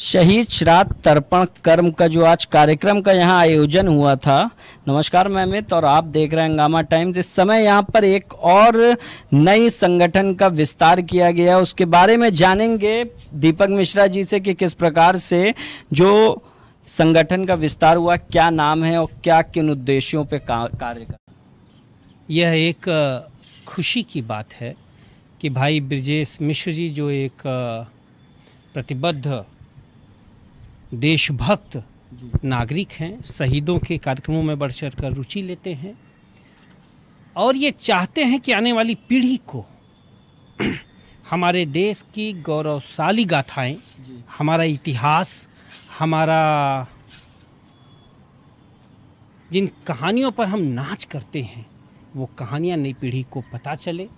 शहीद श्राद्ध तर्पण कर्म का जो आज कार्यक्रम का यहाँ आयोजन हुआ था नमस्कार मैं अमित और आप देख रहे हैं हंगामा टाइम्स इस समय यहाँ पर एक और नई संगठन का विस्तार किया गया उसके बारे में जानेंगे दीपक मिश्रा जी से कि किस प्रकार से जो संगठन का विस्तार हुआ क्या नाम है और क्या किन उद्देश्यों पर कार्य कर यह एक खुशी की बात है कि भाई ब्रजेश मिश्र जी जो एक प्रतिबद्ध देशभक्त नागरिक हैं शहीदों के कार्यक्रमों में बढ़ चढ़ कर रुचि लेते हैं और ये चाहते हैं कि आने वाली पीढ़ी को हमारे देश की गौरवशाली गाथाएं हमारा इतिहास हमारा जिन कहानियों पर हम नाच करते हैं वो कहानियां नई पीढ़ी को पता चले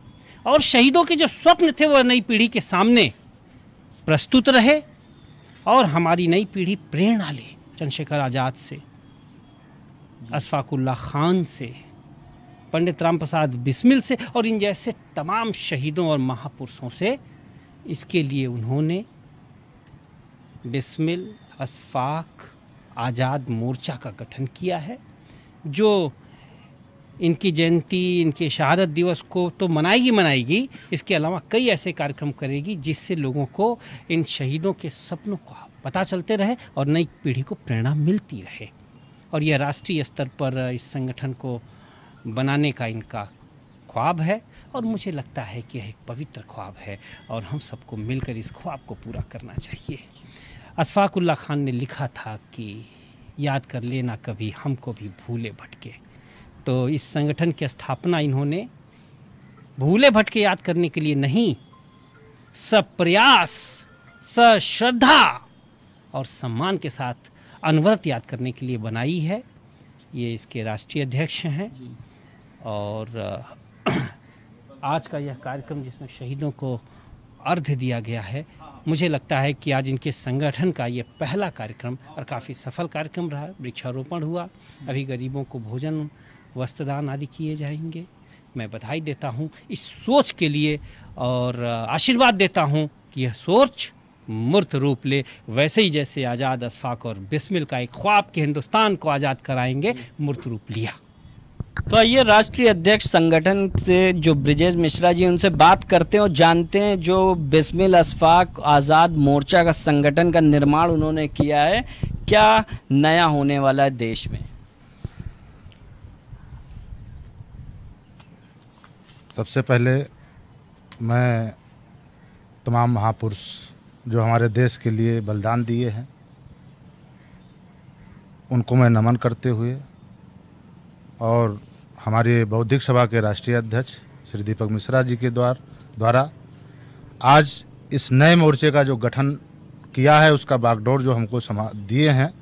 और शहीदों के जो स्वप्न थे वह नई पीढ़ी के सामने प्रस्तुत रहे और हमारी नई पीढ़ी प्रेरणा ले चंद्रशेखर आज़ाद से अशफाकुल्ला खान से पंडित राम प्रसाद बिस्मिल से और इन जैसे तमाम शहीदों और महापुरुषों से इसके लिए उन्होंने बिस्मिल अशफाक आज़ाद मोर्चा का गठन किया है जो इनकी जयंती इनके शहादत दिवस को तो मनाएगी मनाएगी इसके अलावा कई ऐसे कार्यक्रम करेगी जिससे लोगों को इन शहीदों के सपनों को पता चलते रहे और नई पीढ़ी को प्रेरणा मिलती रहे और यह राष्ट्रीय स्तर पर इस संगठन को बनाने का इनका ख्वाब है और मुझे लगता है कि यह एक पवित्र ख्वाब है और हम सबको मिलकर इस ख्वाब को पूरा करना चाहिए अशफाकुल्ला खान ने लिखा था कि याद कर लेना कभी हमको भी भूले भटके तो इस संगठन की स्थापना इन्होंने भूले भटके याद करने के लिए नहीं सप्रयास सश्रद्धा और सम्मान के साथ अनवरत याद करने के लिए बनाई है ये इसके राष्ट्रीय अध्यक्ष हैं और आज का यह कार्यक्रम जिसमें शहीदों को अर्ध दिया गया है मुझे लगता है कि आज इनके संगठन का ये पहला कार्यक्रम और काफ़ी सफल कार्यक्रम रहा वृक्षारोपण हुआ अभी गरीबों को भोजन वस्त्रदान आदि किए जाएंगे मैं बधाई देता हूँ इस सोच के लिए और आशीर्वाद देता हूँ कि यह सोच मूर्त रूप ले वैसे ही जैसे आज़ाद अशफाक और बिस्मिल का एक ख्वाब के हिंदुस्तान को आज़ाद कराएंगे मूर्त रूप लिया तो आइए राष्ट्रीय अध्यक्ष संगठन से जो ब्रिजेश मिश्रा जी उनसे बात करते हैं और जानते हैं जो बिस्मिल अशफाक आज़ाद मोर्चा का संगठन का निर्माण उन्होंने किया है क्या नया होने वाला है देश में सबसे पहले मैं तमाम महापुरुष जो हमारे देश के लिए बलिदान दिए हैं उनको मैं नमन करते हुए और हमारे बौद्धिक सभा के राष्ट्रीय अध्यक्ष श्री दीपक मिश्रा जी के द्वार द्वारा आज इस नए मोर्चे का जो गठन किया है उसका बागडोर जो हमको समा दिए हैं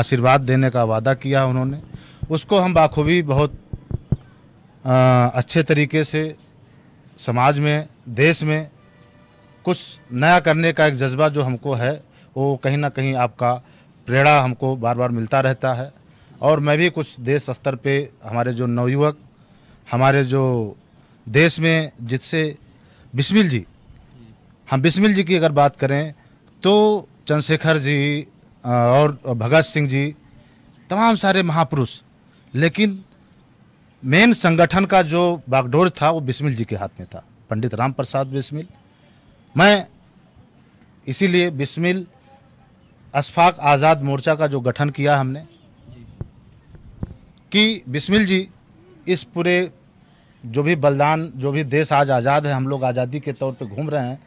आशीर्वाद देने का वादा किया उन्होंने उसको हम बाखूबी बहुत अच्छे तरीके से समाज में देश में कुछ नया करने का एक जज्बा जो हमको है वो कहीं ना कहीं आपका प्रेरणा हमको बार बार मिलता रहता है और मैं भी कुछ देश स्तर पे हमारे जो नवयुवक हमारे जो देश में जिससे बिस्मिल जी हम बिस्मिल जी की अगर बात करें तो चंद्रशेखर जी और भगत सिंह जी तमाम सारे महापुरुष लेकिन मेन संगठन का जो बागडोर था वो बिस्मिल जी के हाथ में था पंडित राम प्रसाद बिस्मिल मैं इसीलिए बिस्मिल अशफाक आज़ाद मोर्चा का जो गठन किया हमने कि बिस्मिल जी इस पूरे जो भी बलिदान जो भी देश आज आज़ाद है हम लोग आज़ादी के तौर पे घूम रहे हैं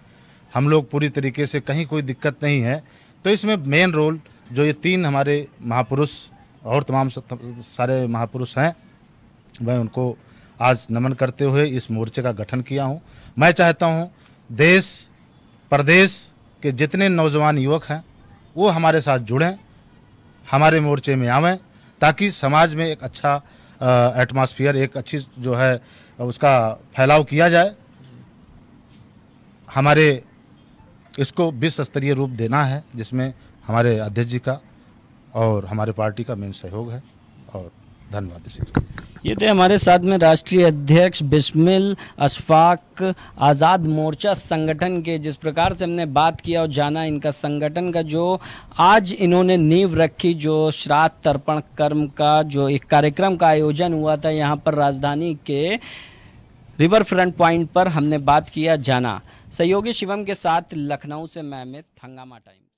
हम लोग पूरी तरीके से कहीं कोई दिक्कत नहीं है तो इसमें मेन रोल जो ये तीन हमारे महापुरुष और तमाम सारे महापुरुष हैं मैं उनको आज नमन करते हुए इस मोर्चे का गठन किया हूँ मैं चाहता हूँ देश प्रदेश के जितने नौजवान युवक हैं वो हमारे साथ जुड़ें हमारे मोर्चे में आवें ताकि समाज में एक अच्छा एटमॉस्फेयर एक अच्छी जो है उसका फैलाव किया जाए हमारे इसको विश्व स्तरीय रूप देना है जिसमें हमारे अध्यक्ष जी का और हमारे पार्टी का मेन सहयोग है और धन्यवाद ये थे हमारे साथ में राष्ट्रीय अध्यक्ष बिस्मिल अशफाक आज़ाद मोर्चा संगठन के जिस प्रकार से हमने बात किया और जाना इनका संगठन का जो आज इन्होंने नींव रखी जो श्राद्ध तर्पण कर्म का जो एक कार्यक्रम का आयोजन हुआ था यहाँ पर राजधानी के रिवर फ्रंट पॉइंट पर हमने बात किया जाना सहयोगी शिवम के साथ लखनऊ से मैं थंगामा हंगामा टाइम